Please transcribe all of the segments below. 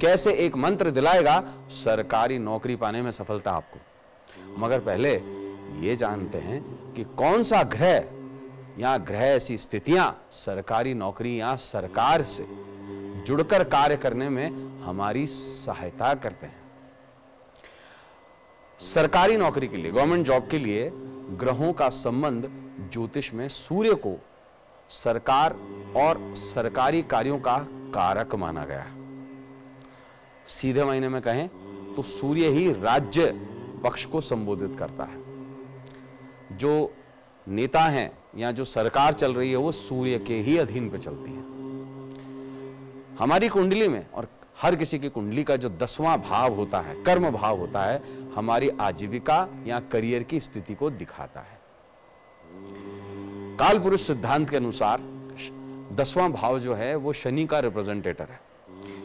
कैसे एक मंत्र दिलाएगा सरकारी नौकरी पाने में सफलता आपको मगर पहले ये जानते हैं कि कौन सा ग्रह या ग्रह ऐसी स्थितियां सरकारी नौकरी या सरकार से जुड़कर कार्य करने में हमारी सहायता करते हैं सरकारी नौकरी के लिए गवर्नमेंट जॉब के लिए ग्रहों का संबंध ज्योतिष में सूर्य को सरकार और सरकारी कार्यों का कारक माना गया है सीधे मायने में कहें तो सूर्य ही राज्य पक्ष को संबोधित करता है जो नेता हैं या जो सरकार चल रही है वो सूर्य के ही अधीन पे चलती है हमारी कुंडली में और हर किसी की कुंडली का जो दसवां भाव होता है कर्म भाव होता है हमारी आजीविका या करियर की स्थिति को दिखाता है काल पुरुष सिद्धांत के अनुसार दसवां भाव जो है वो शनि का रिप्रेजेंटेटर है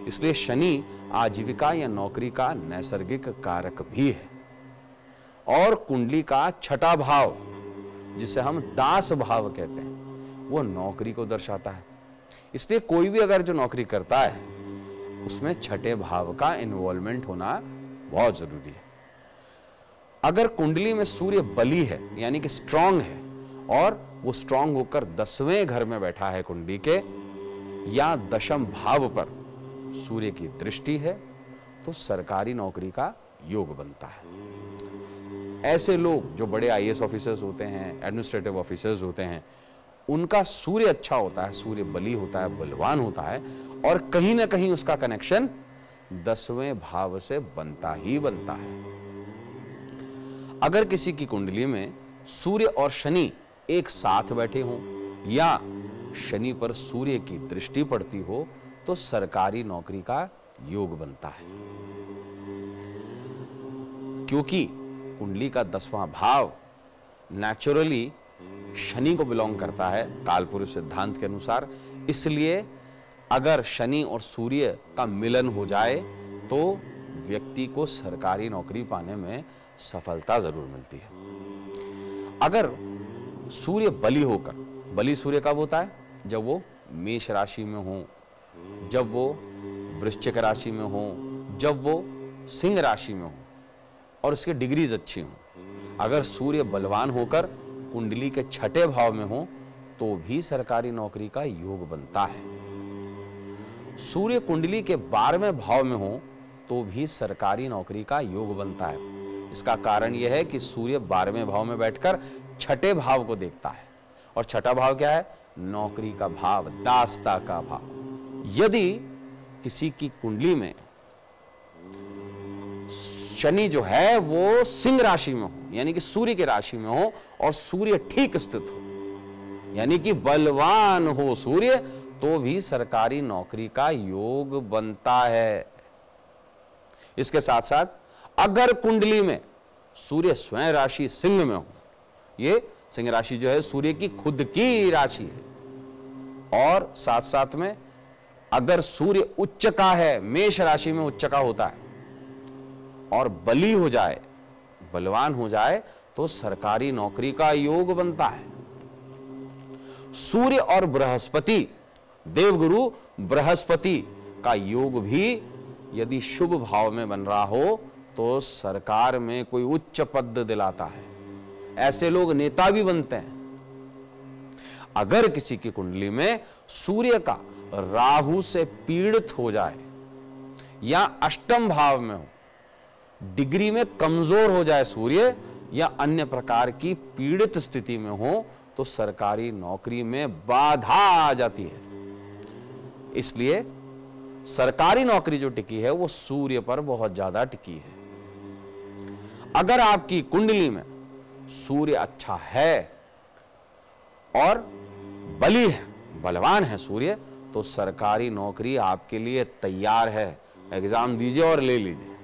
इसलिए शनि आजीविका या नौकरी का नैसर्गिक कारक भी है और कुंडली का छठा भाव जिसे हम दास भाव कहते हैं वो नौकरी को दर्शाता है इसलिए कोई भी अगर जो नौकरी करता है उसमें छठे भाव का इन्वॉल्वमेंट होना बहुत जरूरी है अगर कुंडली में सूर्य बली है यानी कि स्ट्रांग है और वो स्ट्रांग होकर दसवें घर में बैठा है कुंडली के या दशम भाव पर सूर्य की दृष्टि है तो सरकारी नौकरी का योग बनता है ऐसे लोग जो बड़े आई ऑफिसर्स होते हैं एडमिनिस्ट्रेटिव ऑफिसर्स होते हैं उनका सूर्य अच्छा होता है सूर्य बलि होता है बलवान होता है और कहीं ना कहीं उसका कनेक्शन दसवें भाव से बनता ही बनता है अगर किसी की कुंडली में सूर्य और शनि एक साथ बैठे हों या शनि पर सूर्य की दृष्टि पड़ती हो तो सरकारी नौकरी का योग बनता है क्योंकि कुंडली का दसवां भाव नेचुरली शनि को बिलोंग करता है कालपुरुष सिद्धांत के अनुसार इसलिए अगर शनि और सूर्य का मिलन हो जाए तो व्यक्ति को सरकारी नौकरी पाने में सफलता जरूर मिलती है अगर सूर्य बलि होकर बलि सूर्य कब होता है जब वो मेष राशि में हो जब वो वृश्चिक राशि में हो जब वो सिंह राशि में हो और उसके डिग्रीज अच्छी हों अगर सूर्य बलवान होकर कुंडली के छठे भाव में हो तो भी सरकारी नौकरी का योग बनता है सूर्य कुंडली के बारहवें भाव में हो तो भी सरकारी नौकरी का योग बनता है इसका कारण यह है कि सूर्य बारहवें भाव में बैठकर छठे भाव को देखता है और छठा भाव क्या है नौकरी का भाव दासता का भाव यदि किसी की कुंडली में शनि जो है वो सिंह राशि में हो यानी कि सूर्य की राशि में हो और सूर्य ठीक स्थित हो यानी कि बलवान हो सूर्य तो भी सरकारी नौकरी का योग बनता है इसके साथ साथ अगर कुंडली में सूर्य स्वयं राशि सिंह में हो ये सिंह राशि जो है सूर्य की खुद की राशि है और साथ साथ में अगर सूर्य उच्च का है मेष राशि में उच्च का होता है और बली हो जाए बलवान हो जाए तो सरकारी नौकरी का योग बनता है सूर्य और बृहस्पति देवगुरु बृहस्पति का योग भी यदि शुभ भाव में बन रहा हो तो सरकार में कोई उच्च पद दिलाता है ऐसे लोग नेता भी बनते हैं अगर किसी की कुंडली में सूर्य का राहु से पीड़ित हो जाए या अष्टम भाव में हो डिग्री में कमजोर हो जाए सूर्य या अन्य प्रकार की पीड़ित स्थिति में हो तो सरकारी नौकरी में बाधा आ जाती है इसलिए सरकारी नौकरी जो टिकी है वो सूर्य पर बहुत ज्यादा टिकी है अगर आपकी कुंडली में सूर्य अच्छा है और बली है बलवान है सूर्य तो सरकारी नौकरी आपके लिए तैयार है एग्ज़ाम दीजिए और ले लीजिए